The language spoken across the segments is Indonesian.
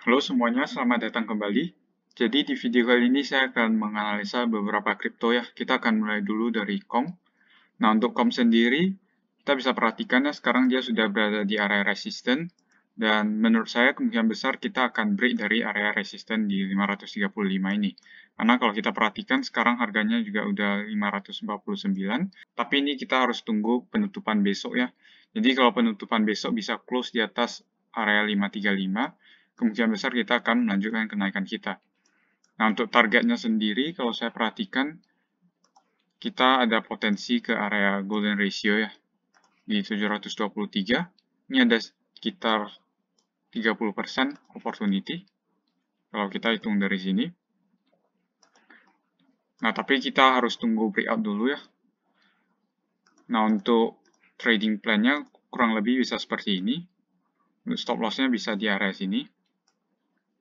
Halo semuanya, selamat datang kembali. Jadi di video kali ini saya akan menganalisa beberapa kripto ya. Kita akan mulai dulu dari COM. Nah untuk COM sendiri, kita bisa perhatikan ya sekarang dia sudah berada di area resisten. Dan menurut saya kemungkinan besar kita akan break dari area resisten di 535 ini. Karena kalau kita perhatikan sekarang harganya juga udah 549. Tapi ini kita harus tunggu penutupan besok ya. Jadi kalau penutupan besok bisa close di atas area 535 kemungkinan besar kita akan melanjutkan kenaikan kita. Nah, untuk targetnya sendiri, kalau saya perhatikan, kita ada potensi ke area golden ratio ya, di 723. Ini ada sekitar 30% opportunity, kalau kita hitung dari sini. Nah, tapi kita harus tunggu breakout dulu ya. Nah, untuk trading plan-nya kurang lebih bisa seperti ini. stop loss-nya bisa di area sini.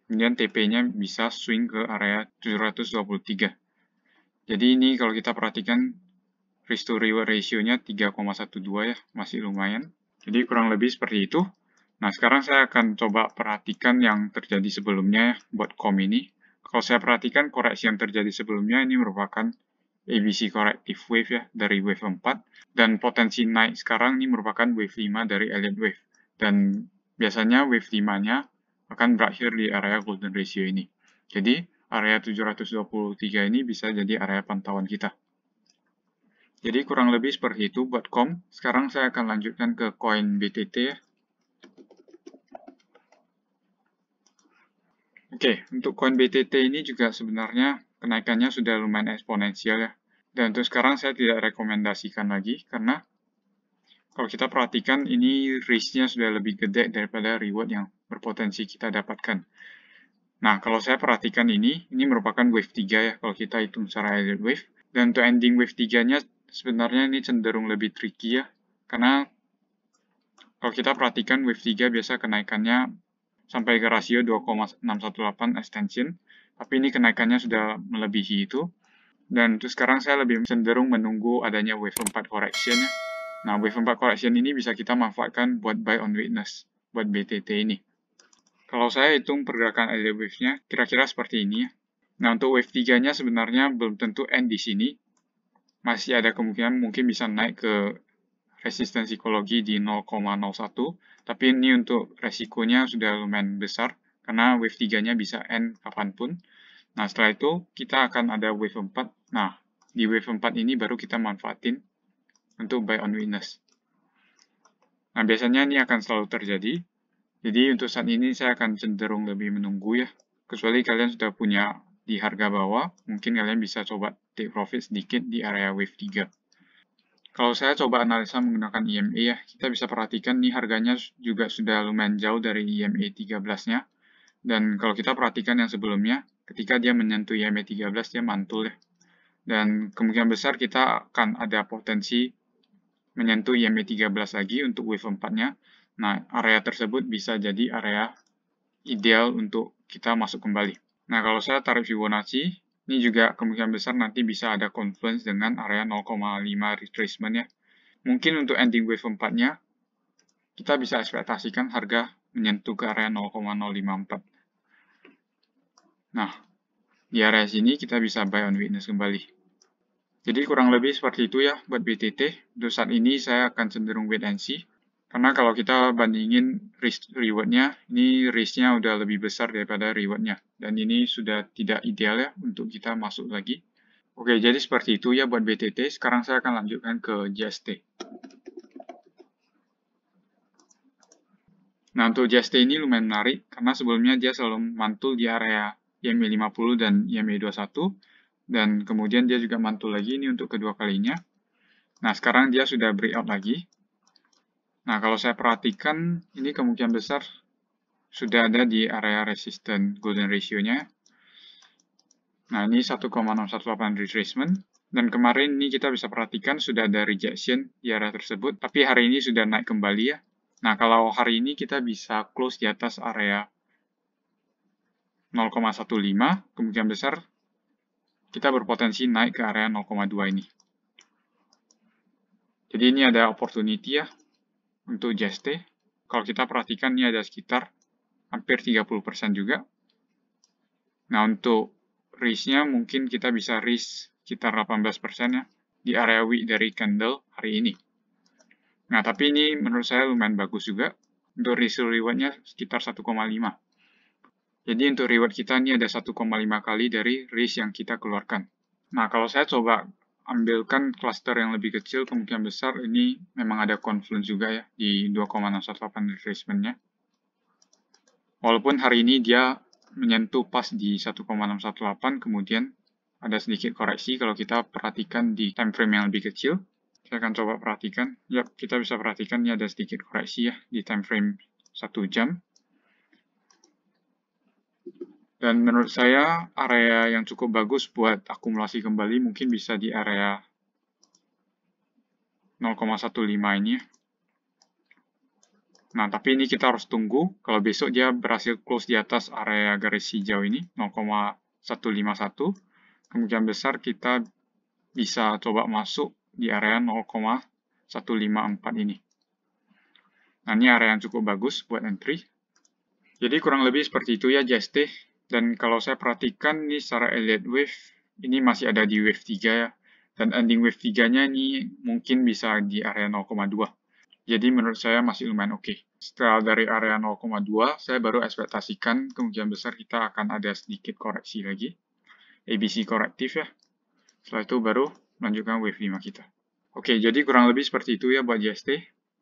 Kemudian TP-nya bisa swing ke area 723. Jadi ini kalau kita perhatikan risk to reward ratio-nya 3,12 ya, masih lumayan. Jadi kurang lebih seperti itu. Nah, sekarang saya akan coba perhatikan yang terjadi sebelumnya ya, buat COM ini. Kalau saya perhatikan koreksi yang terjadi sebelumnya ini merupakan ABC corrective wave ya dari wave 4 dan potensi naik sekarang ini merupakan wave 5 dari Elliott wave dan biasanya wave 5 nya akan berakhir di area golden ratio ini. Jadi, area 723 ini bisa jadi area pantauan kita. Jadi, kurang lebih seperti itu buat COM. Sekarang saya akan lanjutkan ke koin BTT ya. Oke, untuk koin BTT ini juga sebenarnya kenaikannya sudah lumayan eksponensial ya. Dan untuk sekarang saya tidak rekomendasikan lagi karena kalau kita perhatikan ini risknya sudah lebih gede daripada reward yang berpotensi kita dapatkan. Nah, kalau saya perhatikan ini, ini merupakan wave 3 ya, kalau kita hitung secara added wave. Dan untuk ending wave 3-nya, sebenarnya ini cenderung lebih tricky ya, karena kalau kita perhatikan wave 3 biasa kenaikannya sampai ke rasio 2,618 extension, tapi ini kenaikannya sudah melebihi itu. Dan itu sekarang saya lebih cenderung menunggu adanya wave 4 correction ya. Nah, wave 4 correction ini bisa kita manfaatkan buat buy on witness, buat BTT ini. Kalau saya hitung pergerakan area wave-nya, kira-kira seperti ini ya. Nah, untuk wave 3-nya sebenarnya belum tentu end di sini. Masih ada kemungkinan mungkin bisa naik ke resistensi psikologi di 0,01. Tapi ini untuk resikonya sudah lumayan besar, karena wave 3-nya bisa end kapanpun. Nah, setelah itu kita akan ada wave 4. Nah, di wave 4 ini baru kita manfaatin untuk buy on weakness. Nah, biasanya ini akan selalu terjadi jadi untuk saat ini saya akan cenderung lebih menunggu ya. Kecuali kalian sudah punya di harga bawah, mungkin kalian bisa coba take profit sedikit di area wave 3. Kalau saya coba analisa menggunakan EMA ya, kita bisa perhatikan nih harganya juga sudah lumayan jauh dari EMA 13-nya. Dan kalau kita perhatikan yang sebelumnya, ketika dia menyentuh EMA 13, dia mantul ya. Dan kemungkinan besar kita akan ada potensi menyentuh EMA 13 lagi untuk wave 4-nya Nah, area tersebut bisa jadi area ideal untuk kita masuk kembali. Nah, kalau saya tarik Fibonacci, ini juga kemungkinan besar nanti bisa ada confluence dengan area 0,5 retracement ya. Mungkin untuk ending wave 4-nya, kita bisa ekspektasikan harga menyentuh ke area 0,054. Nah, di area sini kita bisa buy on witness kembali. Jadi kurang lebih seperti itu ya buat BTT. Untuk saat ini saya akan cenderung wait and see. Karena kalau kita bandingin risk rewardnya, ini risknya udah lebih besar daripada rewardnya. Dan ini sudah tidak ideal ya untuk kita masuk lagi. Oke, jadi seperti itu ya buat BTT. Sekarang saya akan lanjutkan ke JST. Nah, untuk JST ini lumayan menarik karena sebelumnya dia selalu mantul di area e IME 50 dan IME 21. Dan kemudian dia juga mantul lagi ini untuk kedua kalinya. Nah, sekarang dia sudah breakout lagi. Nah, kalau saya perhatikan, ini kemungkinan besar sudah ada di area resisten golden ratio-nya. Nah, ini 1,618 retracement. Dan kemarin ini kita bisa perhatikan sudah ada rejection di area tersebut, tapi hari ini sudah naik kembali ya. Nah, kalau hari ini kita bisa close di atas area 0,15, kemungkinan besar kita berpotensi naik ke area 0,2 ini. Jadi ini ada opportunity ya untuk JST. Kalau kita perhatikan ini ada sekitar hampir 30% juga. Nah, untuk risk-nya mungkin kita bisa risk sekitar 18% ya di area week dari candle hari ini. Nah, tapi ini menurut saya lumayan bagus juga. Untuk risk reward-nya sekitar 1,5. Jadi untuk reward kita ini ada 1,5 kali dari risk yang kita keluarkan. Nah, kalau saya coba ambilkan cluster yang lebih kecil, kemungkinan besar ini memang ada confluence juga ya di 2,618 retracement-nya. Walaupun hari ini dia menyentuh pas di 1,618, kemudian ada sedikit koreksi kalau kita perhatikan di time frame yang lebih kecil. Saya akan coba perhatikan. Yap, kita bisa perhatikan ini ada sedikit koreksi ya di time frame 1 jam. Dan menurut saya area yang cukup bagus buat akumulasi kembali mungkin bisa di area 0,15 ini ya. Nah, tapi ini kita harus tunggu kalau besok dia berhasil close di atas area garis hijau ini, 0,151. Kemungkinan besar kita bisa coba masuk di area 0,154 ini. Nah, ini area yang cukup bagus buat entry. Jadi kurang lebih seperti itu ya JST. Dan kalau saya perhatikan ini secara Elliott Wave, ini masih ada di Wave 3 ya. Dan ending Wave 3-nya ini mungkin bisa di area 0,2. Jadi menurut saya masih lumayan oke. Okay. Setelah dari area 0,2, saya baru ekspektasikan kemungkinan besar kita akan ada sedikit koreksi lagi. ABC korektif ya. Setelah itu baru melanjutkan wave 5 kita. Oke, jadi kurang lebih seperti itu ya buat JST.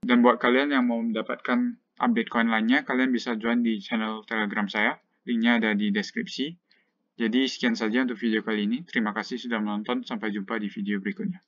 Dan buat kalian yang mau mendapatkan update coin lainnya, kalian bisa join di channel Telegram saya. Linknya ada di deskripsi. Jadi sekian saja untuk video kali ini. Terima kasih sudah menonton. Sampai jumpa di video berikutnya.